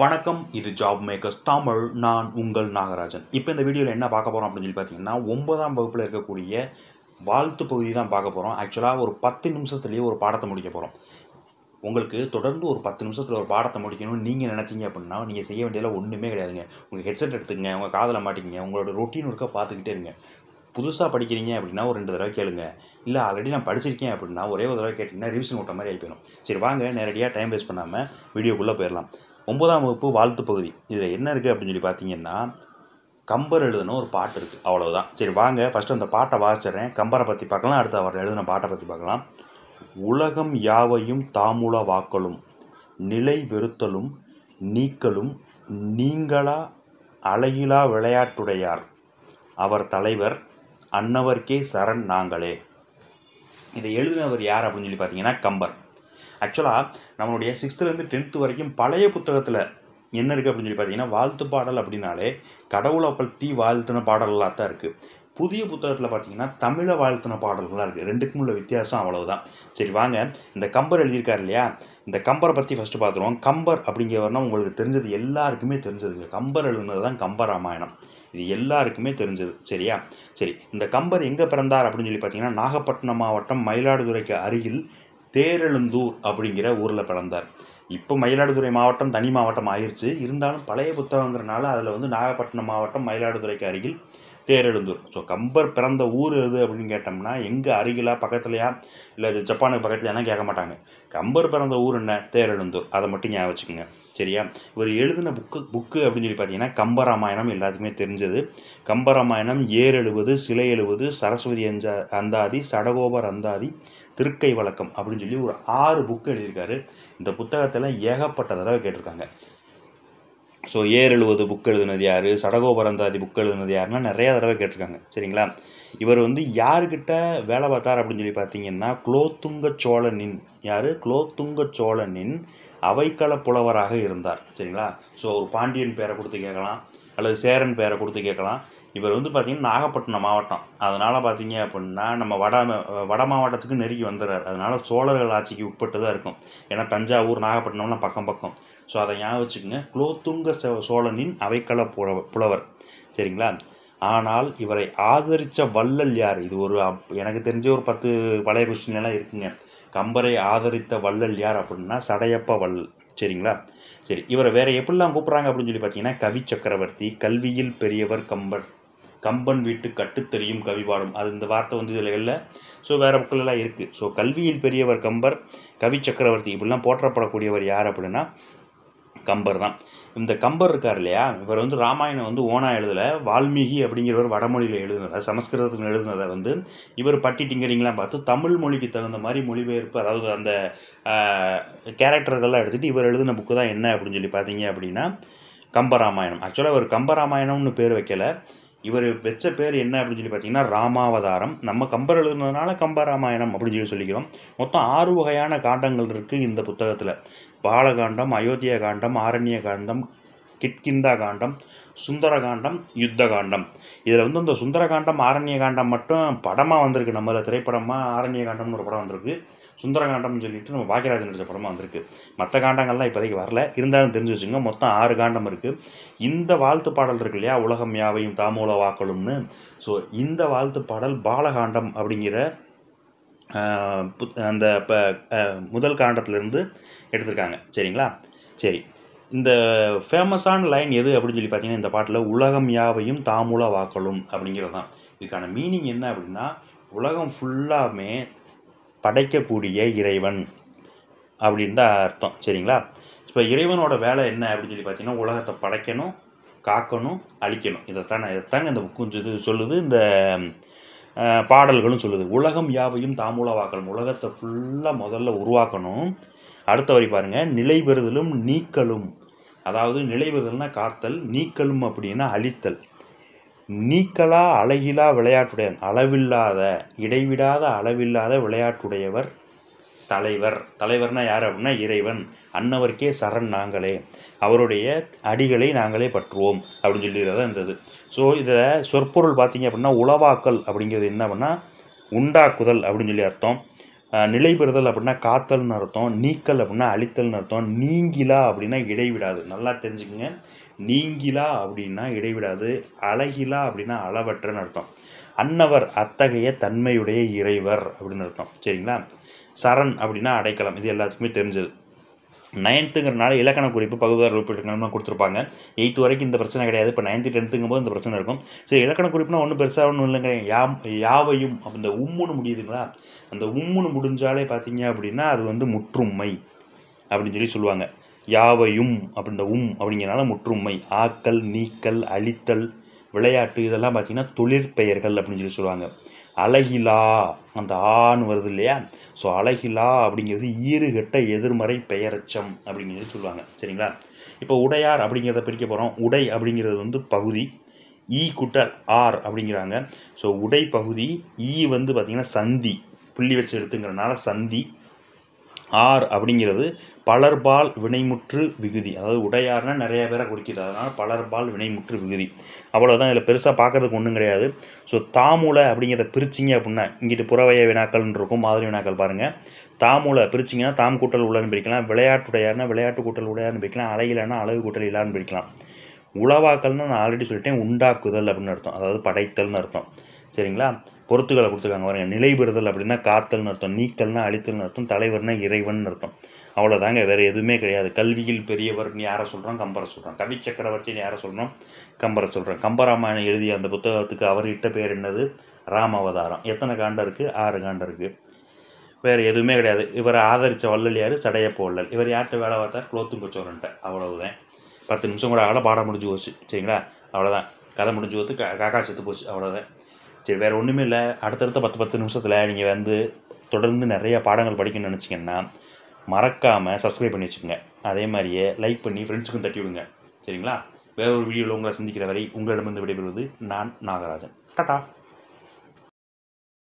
வணக்கம் இது job makers Tamil நான் உங்கள் நாகராஜன் இப்போ இந்த வீடியோவில் என்ன பார்க்க போகிறோம் அப்படின்னு சொல்லி பார்த்தீங்கன்னா ஒன்பதாம் வகுப்பில் இருக்கக்கூடிய வாழ்த்து பகுதி தான் பார்க்க போகிறோம் ஆக்சுவலாக ஒரு பத்து நிமிஷத்துலேயே ஒரு பாடத்தை முடிக்க போகிறோம் உங்களுக்கு தொடர்ந்து ஒரு பத்து நிமிஷத்தில் ஒரு பாடத்தை முடிக்கணும்னு நீங்கள் நினச்சிங்க அப்படின்னா நீங்கள் செய்ய வேண்டியதில் ஒன்றுமே கிடையாதுங்க உங்கள் ஹெட்செட் எடுத்துங்க உங்கள் காதில் மாட்டிக்கிங்க உங்களோட ரொட்டீன் ஒர்க்காக பார்த்துக்கிட்டே இருங்க புதுசாக படிக்கிறீங்க அப்படின்னா ஒரு ரெண்டு தடவை கேளுங்க இல்லை ஆல்ரெடி நான் படிச்சிருக்கேன் அப்படின்னா ஒரே ஒரு தடவை கேட்டிங்கன்னா ரிவிஷன் ஓட்ட மாதிரி ஆகி போயிடும் சரி வாங்க நேரடியாக டைம் வேஸ்ட் பண்ணாமல் வீடியோக்குள்ளே போயிடலாம் ஒன்பதாம் வகுப்பு வாழ்த்து பகுதி இதில் என்ன இருக்குது அப்படின்னு சொல்லி பார்த்தீங்கன்னா கம்பர் எழுதின ஒரு பாட்டு இருக்குது அவ்வளோதான் சரி வாங்க ஃபஸ்ட்டு அந்த பாட்டை வாசிச்சிட்றேன் கம்பரை பற்றி பார்க்கலாம் அடுத்து அவர் எழுதின பாட்டை பற்றி பார்க்கலாம் உலகம் யாவையும் தாமூல வாக்களும் நிலை வெறுத்தலும் நீக்கலும் நீங்களா அழகிலா விளையாட்டுடையார் அவர் தலைவர் அன்னவர்க்கே சரண் நாங்களே இதை எழுதினவர் யார் அப்படின்னு சொல்லி பார்த்தீங்கன்னா கம்பர் ஆக்சுவலாக நம்மளுடைய சிக்ஸ்த்துலேருந்து டென்த்து வரைக்கும் பழைய புத்தகத்தில் என்ன இருக்குது அப்படின்னு சொல்லி பார்த்தீங்கன்னா வாழ்த்து பாடல் அப்படின்னாலே கடவுளை பற்றி வாழ்த்துன பாடல்களாக தான் இருக்குது புதிய புத்தகத்தில் பார்த்தீங்கன்னா தமிழை வாழ்த்துன பாடல்களாக இருக்குது ரெண்டுக்கும் உள்ள வித்தியாசம் அவ்வளவுதான் சரி வாங்க இந்த கம்பர் எழுதியிருக்காரு இல்லையா இந்த கம்பரை பற்றி ஃபஸ்ட்டு பார்த்துருவோம் கம்பர் அப்படிங்கிறவனா உங்களுக்கு தெரிஞ்சது எல்லாருக்குமே தெரிஞ்சதுங்க கம்பர் எழுதுனது தான் கம்ப ராமாயணம் இது எல்லாருக்குமே தெரிஞ்சது சரியா சரி இந்த கம்பர் எங்கே பிறந்தார் அப்படின்னு சொல்லி பார்த்தீங்கன்னா நாகப்பட்டினம் மாவட்டம் மயிலாடுதுறைக்கு அருகில் பேரெழுந்தூர் அப்படிங்கிற ஊரில் பிறந்தார் இப்போ மயிலாடுதுறை மாவட்டம் தனி மாவட்டம் ஆயிடுச்சு இருந்தாலும் பழைய புத்தகங்கிறனால அதில் வந்து நாகப்பட்டினம் மாவட்டம் மயிலாடுதுறைக்கு அருகில் தேரெழுந்தூர் ஸோ கம்பர் பிறந்த ஊர் எது அப்படின்னு கேட்டோம்னா எங்கே அருகிலா பக்கத்துலையா இல்லை ஜப்பானுக்கு பக்கத்துலையானா கேட்க மாட்டாங்க கம்பர் பிறந்த ஊர் என்ன தேரெழுந்தூர் அதை மட்டும் ஞாபகம் வச்சுக்கோங்க சரியா இவர் எழுதின புக்கு புக்கு அப்படின்னு சொல்லி பார்த்தீங்கன்னா கம்பராமாயணம் எல்லாத்துக்குமே தெரிஞ்சது கம்பராமாயணம் ஏர் எழுவது சிலை எழுவது சரஸ்வதி அஞ்சா அந்தாதி சடகோபர் அந்தாதி திருக்கை வழக்கம் அப்படின்னு சொல்லி ஒரு ஆறு புக்கு எழுதியிருக்காரு இந்த புத்தகத்தில் ஏகப்பட்ட தடவை கேட்டிருக்காங்க ஸோ ஏர் எழுவது புக் எழுதுனது யார் சடகோபரந்தாதி புக் எழுதுனது யாருன்னா நிறையா தடவை கேட்டிருக்காங்க சரிங்களா இவர் வந்து யாருக்கிட்ட வேலை பார்த்தார் அப்படின்னு சொல்லி பார்த்தீங்கன்னா குலோத்துங்க சோழனின் யார் குலோத்துங்க சோழனின் அவைக்கள புலவராக இருந்தார் சரிங்களா ஸோ ஒரு பாண்டியன் பேரை கொடுத்து கேட்கலாம் அல்லது சேரன் பேரை கொடுத்து கேட்கலாம் இவர் வந்து பார்த்திங்கன்னா நாகப்பட்டினம் மாவட்டம் அதனால் பார்த்தீங்க அப்படின்னா நம்ம வட வட மாவட்டத்துக்கு நெருங்கி வந்துடுறார் அதனால் சோழர்கள் ஆட்சிக்கு உட்பட்டு தான் இருக்கும் ஏன்னா தஞ்சாவூர் நாகப்பட்டினம்லாம் பக்கம் பக்கம் ஸோ அதை ஞாபகம் வச்சுக்கோங்க குலோத்துங்க சோழனின் அவைக்கள புலவர் சரிங்களா ஆனால் இவரை ஆதரித்த வள்ளல் யார் இது ஒரு எனக்கு தெரிஞ்ச ஒரு பத்து பழைய கொஸ்டின்லாம் இருக்குங்க கம்பரை ஆதரித்த வள்ளல் யார் அப்படின்னா சடையப்ப வள்ளல் சரிங்களா சரி இவரை வேறு எப்படிலாம் கூப்பிட்றாங்க அப்படின்னு சொல்லி பார்த்தீங்கன்னா கவி சக்கரவர்த்தி கல்வியில் பெரியவர் கம்பர் கம்பன் வீட்டு கட்டுத்தெரியும் கவிபாடும் அது இந்த வார்த்தை வந்து இதில் இல்லை ஸோ வேறு மக்களெல்லாம் இருக்குது ஸோ கல்வியில் பெரியவர் கம்பர் கவி சக்கரவர்த்தி இப்படிலாம் போற்றப்படக்கூடியவர் யார் அப்படின்னா கம்பர் தான் இந்த கம்பர் இருக்கார் இல்லையா இவர் வந்து ராமாயணம் வந்து ஓனா எழுதலை வால்மீகி அப்படிங்கிறவர் வடமொழியில் எழுதுனதை சமஸ்கிருதத்தில் எழுதுனதை வந்து இவர் பட்டி டிங்கரிங்லாம் பார்த்து தமிழ் மொழிக்கு தகுந்த மாதிரி மொழிபெயர்ப்பு அதாவது அந்த கேரக்டர்கள்லாம் எடுத்துகிட்டு இவர் எழுதின புக்கு தான் என்ன அப்படின்னு சொல்லி பார்த்தீங்க அப்படின்னா கம்பராமாயணம் ஆக்சுவலாக அவர் கம்பராமாயணம்னு பேர் வைக்கலை இவர் வச்ச பேர் என்ன அப்படின்னு சொல்லி பார்த்தீங்கன்னா ராமாவதாரம் நம்ம கம்பர் எழுதுனதுனால கம்பராமாயணம் அப்படின்னு சொல்லி சொல்லிக்கிறோம் மொத்தம் ஆறு வகையான காண்டங்கள் இருக்குது இந்த புத்தகத்தில் பாலகாண்டம் அயோத்தியா காண்டம் ஆரண்ய காண்டம் கிட்கிந்தா காண்டம் சுந்தரகாண்டம் யுத்தகாண்டம் இதில் வந்து அந்த சுந்தரகாண்டம் ஆரண்ய காண்டம் மட்டும் படமாக வந்திருக்கு நம்மள திரைப்படமாக ஆரண்ய காண்டம்னு ஒரு படம் வந்திருக்கு சுந்தரகாண்டம்னு சொல்லிட்டு நம்ம பாக்கியராஜன் நடித்த படமாக வந்திருக்கு மற்ற காண்டங்கள்லாம் இப்போதைக்கு வரல இருந்தாலும் தெரிஞ்சு வச்சுங்க மொத்தம் ஆறு காண்டம் இருக்குது இந்த வாழ்த்து பாடல் இருக்கு இல்லையா உலகம் யாவையும் தாமூல வாக்களும்னு ஸோ இந்த வாழ்த்து பாடல் பாலகாண்டம் அப்படிங்கிற அந்த முதல் காண்டத்துலேருந்து எடுத்திருக்காங்க சரிங்களா சரி இந்த ஃபேமஸான லைன் எது அப்படின்னு சொல்லி பார்த்தீங்கன்னா இந்த பாட்டில் உலகம் யாவையும் தாமூல வாக்களும் அப்படிங்கிறது தான் இதுக்கான மீனிங் என்ன அப்படின்னா உலகம் ஃபுல்லாமே படைக்கக்கூடிய இறைவன் அப்படின்னு தான் அர்த்தம் சரிங்களா இப்போ இறைவனோட வேலை என்ன அப்படின்னு சொல்லி பார்த்தீங்கன்னா உலகத்தை படைக்கணும் காக்கணும் அழிக்கணும் இதைத்தான் இதைத்தாங்க இந்த புக்கு இது சொல்லுது இந்த பாடல்களும் சொல்லுது உலகம் யாவையும் தாமூல வாக்கலும் உலகத்தை ஃபுல்லாக முதல்ல உருவாக்கணும் அடுத்த வரி பாருங்கள் நிலை பெறுதலும் நீக்கலும் அதாவது நிலைவதுன்னா காத்தல் நீக்கலும் அப்படின்னா அழித்தல் நீக்கலா அழகிலா விளையாட்டுடையன் அளவில்லாத இடைவிடாத அளவில்லாத விளையாட்டுடையவர் தலைவர் தலைவர்னா யார் அப்படின்னா இறைவன் அன்னவர்க்கே சரண் நாங்களே அவருடைய அடிகளை நாங்களே பற்றுவோம் அப்படின்னு சொல்லிடுறதா இருந்தது ஸோ இதில் சொற்பொருள் பார்த்தீங்க அப்படின்னா உளவாக்கல் அப்படிங்கிறது என்ன அப்படின்னா உண்டாக்குதல் அப்படின்னு சொல்லி அர்த்தம் நிலை பெறுதல் அப்படின்னா காத்தல்னு அர்த்தம் நீக்கல் அப்படின்னா அழித்தல்னு அர்த்தம் நீங்கிலா அப்படின்னா இடைவிடாது நல்லா தெரிஞ்சுக்கோங்க நீங்கிலா அப்படின்னா இடைவிடாது அழகிலா அப்படின்னா அளவற்றன்னு அர்த்தம் அன்னவர் அத்தகைய தன்மையுடைய இறைவர் அப்படின்னு அர்த்தம் சரிங்களா சரண் அப்படின்னா அடைக்கலம் இது எல்லாத்துக்குமே தெரிஞ்சது நைன்த்துங்கிறனால இலக்கண குறிப்பு பகுதியார் குறிப்பிட்டிருக்கணும்னு கொடுத்துருப்பாங்க எயித்து வரைக்கும் இந்த பிரச்சனை கிடையாது இப்போ நைன்த்து டென்த்துங்கும் போது இந்த பிரச்சனை இருக்கும் சரி இலக்கண குறிப்புனா ஒன்றும் பெருசாக ஒன்றும் இல்லைங்க யா யாவையும் அந்த உம்முன்னு முடியுதுங்களா அந்த உம்முன்னு முடிஞ்சாலே பார்த்தீங்க அப்படின்னா அது வந்து முற்றுமை அப்படின்னு சொல்லி சொல்லுவாங்க யாவையும் அப்படின்ற உம் அப்படிங்கிறனால முற்றுமை ஆக்கல் நீக்கல் அழித்தல் விளையாட்டு இதெல்லாம் பார்த்திங்கன்னா தொழிற்பெயர்கள் அப்படின்னு சொல்லி சொல்லுவாங்க அழகிலா அந்த ஆண் வருது இல்லையா ஸோ அழகிலா அப்படிங்கிறது ஈறுகட்ட எதிர்மறை பெயரச்சம் அப்படிங்கிறது சொல்லுவாங்க சரிங்களா இப்போ உடையார் அப்படிங்கிறத பிரிக்க போகிறோம் உடை அப்படிங்கிறது வந்து பகுதி ஈ குட்டல் ஆர் அப்படிங்கிறாங்க ஸோ உடை பகுதி ஈ வந்து பார்த்திங்கன்னா சந்தி புள்ளி வச்சு எடுத்துங்கிறனால சந்தி ஆர் அப்படிங்கிறது பலர்பால் வினைமுற்று விகுதி அதாவது உடையார்னால் நிறைய பேரை குறிக்கிது அதனால் பலர்பால் வினைமுற்று விகுதி அவ்வளோதான் இதில் பெருசாக பார்க்குறதுக்கு ஒன்றும் கிடையாது ஸோ தாமூலை அப்படிங்கிறத பிரிச்சிங்க அப்படின்னா இங்கிட்டு புறவைய வினாக்கள்னு இருக்கும் மாதிரி வினாக்கள் பாருங்கள் தாமூலை பிரிச்சிங்கன்னா தாம் கூட்டல் உள்ளன்னு பிரிக்கலாம் விளையாட்டு உடையார்னா விளையாட்டு கூட்டல் உடையார்னு பிரிக்கலாம் அலையிலனா அழகு கூட்டல் இல்லான்னு பிரிக்கலாம் உளவாக்கல்னு நான் ஆல்ரெடி சொல்லிட்டேன் உண்டாக்குதல் அப்படின்னு அர்த்தம் அதாவது படைத்தல்னு அர்த்தம் சரிங்களா பொறுத்துக்களை கொடுத்துருக்காங்க நிலை நிலைபெறுதல் அப்படின்னா காத்தல்னு அர்த்தம் நீக்கல்னா அழித்தல்னு அர்த்தம் தலைவர்னா இறைவன் அர்த்தம் அவ்வளோதாங்க வேறு எதுவுமே கிடையாது கல்வியில் பெரியவர்னு யாரை சொல்கிறோம் கம்பரை சொல்கிறோம் கவி சக்கரவர்த்தின்னு யாரை சொல்கிறோம் கம்பரை சொல்கிறோம் கம்பராமாயணம் எழுதிய அந்த புத்தகத்துக்கு அவர் இட்ட பேர் என்னது ராம அவதாரம் எத்தனை காண்டம் இருக்குது ஆறு காண்டம் இருக்குது வேறு எதுவுமே கிடையாது இவரை ஆதரித்த வள்ளல் யார் சடையப்ப வள்ளல் இவர் யார்கிட்ட வேலை பார்த்தார் கொச்சோரன்ட்ட அவ்வளவுதான் பத்து நிமிஷம் கூட அவ்வளோ பாடம் முடிஞ்சு போச்சு சரிங்களா அவ்வளோதான் கதை முடிஞ்சு போத்து காக்கா செத்து போச்சு அவ்வளோதான் சரி வேறு ஒன்றுமே இல்லை அடுத்தடுத்த பத்து பத்து நிமிஷத்தில் நீங்கள் வந்து தொடர்ந்து நிறைய பாடங்கள் படிக்கணும்னு நினச்சிங்கன்னா மறக்காமல் சப்ஸ்கிரைப் பண்ணி வச்சுக்கோங்க அதே மாதிரியே லைக் பண்ணி ஃப்ரெண்ட்ஸுக்கும் தட்டி விடுங்க சரிங்களா வேறு ஒரு வீடியோவில் உங்களை சந்திக்கிற வரை உங்களிடமிருந்து விடைபெறுவது நான் நாகராஜன் டாட்டா